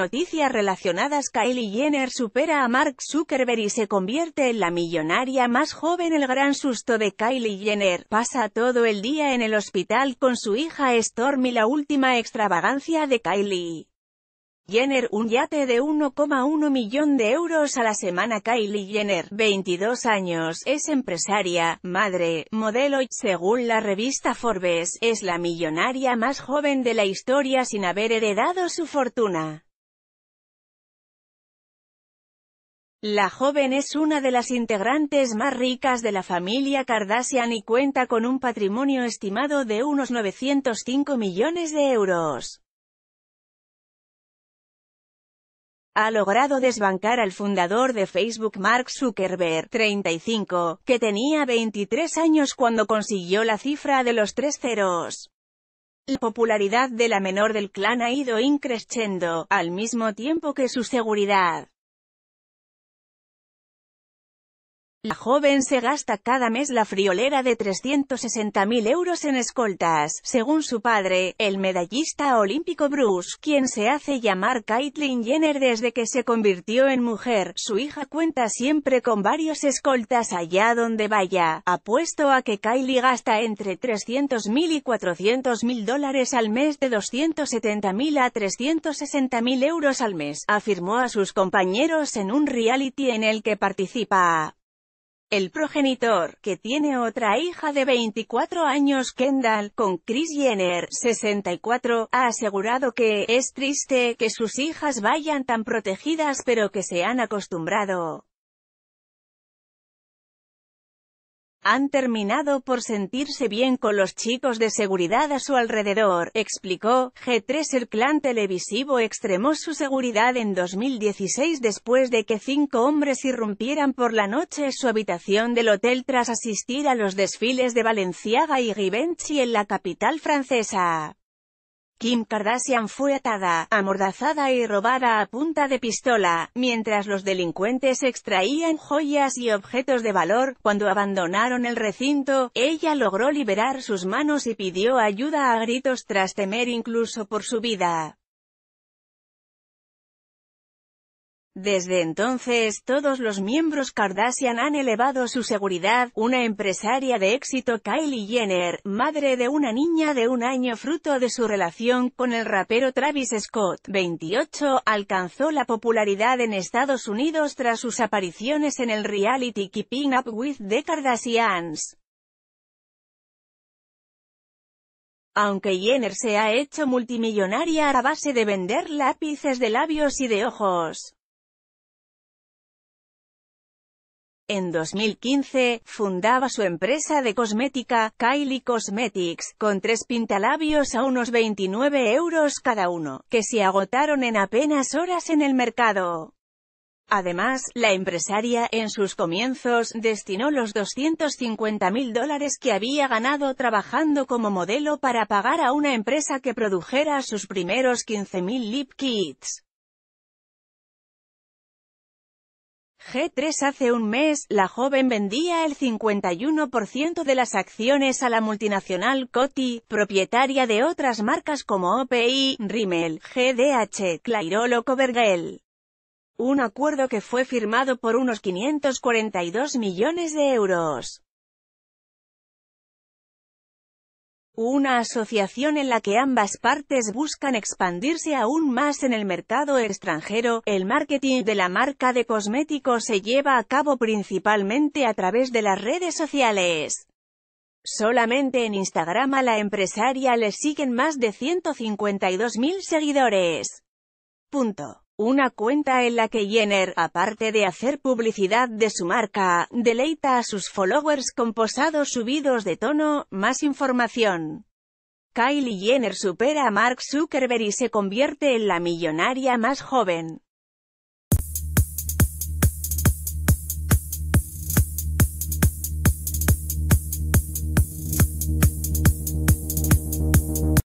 noticias relacionadas Kylie Jenner supera a Mark Zuckerberg y se convierte en la millonaria más joven El gran susto de Kylie Jenner, pasa todo el día en el hospital con su hija Stormy La última extravagancia de Kylie Jenner, un yate de 1,1 millón de euros a la semana Kylie Jenner, 22 años, es empresaria, madre, modelo y, según la revista Forbes, es la millonaria más joven de la historia sin haber heredado su fortuna. La joven es una de las integrantes más ricas de la familia Kardashian y cuenta con un patrimonio estimado de unos 905 millones de euros. Ha logrado desbancar al fundador de Facebook Mark Zuckerberg, 35, que tenía 23 años cuando consiguió la cifra de los tres ceros. La popularidad de la menor del clan ha ido increciendo, al mismo tiempo que su seguridad. La joven se gasta cada mes la friolera de 360.000 euros en escoltas, según su padre, el medallista olímpico Bruce, quien se hace llamar Caitlyn Jenner desde que se convirtió en mujer. Su hija cuenta siempre con varios escoltas allá donde vaya, apuesto a que Kylie gasta entre 300.000 y 400.000 dólares al mes de 270.000 a 360.000 euros al mes, afirmó a sus compañeros en un reality en el que participa. El progenitor, que tiene otra hija de 24 años Kendall, con Chris Jenner, 64, ha asegurado que, es triste que sus hijas vayan tan protegidas pero que se han acostumbrado Han terminado por sentirse bien con los chicos de seguridad a su alrededor, explicó. G3 El clan televisivo extremó su seguridad en 2016 después de que cinco hombres irrumpieran por la noche su habitación del hotel tras asistir a los desfiles de Valenciaga y Givenchy en la capital francesa. Kim Kardashian fue atada, amordazada y robada a punta de pistola, mientras los delincuentes extraían joyas y objetos de valor. Cuando abandonaron el recinto, ella logró liberar sus manos y pidió ayuda a gritos tras temer incluso por su vida. Desde entonces todos los miembros Kardashian han elevado su seguridad, una empresaria de éxito Kylie Jenner, madre de una niña de un año fruto de su relación con el rapero Travis Scott, 28, alcanzó la popularidad en Estados Unidos tras sus apariciones en el reality Keeping Up With The Kardashians. Aunque Jenner se ha hecho multimillonaria a base de vender lápices de labios y de ojos. En 2015, fundaba su empresa de cosmética, Kylie Cosmetics, con tres pintalabios a unos 29 euros cada uno, que se agotaron en apenas horas en el mercado. Además, la empresaria, en sus comienzos, destinó los 250.000 mil dólares que había ganado trabajando como modelo para pagar a una empresa que produjera sus primeros 15.000 lip kits. G3 Hace un mes, la joven vendía el 51% de las acciones a la multinacional Coty, propietaria de otras marcas como OPI, Rimmel, GDH, Clairol o Covergirl. Un acuerdo que fue firmado por unos 542 millones de euros. una asociación en la que ambas partes buscan expandirse aún más en el mercado extranjero. El marketing de la marca de cosméticos se lleva a cabo principalmente a través de las redes sociales. Solamente en Instagram a la empresaria le siguen más de 152.000 seguidores. Punto una cuenta en la que Jenner, aparte de hacer publicidad de su marca, deleita a sus followers con posados subidos de tono, más información. Kylie Jenner supera a Mark Zuckerberg y se convierte en la millonaria más joven.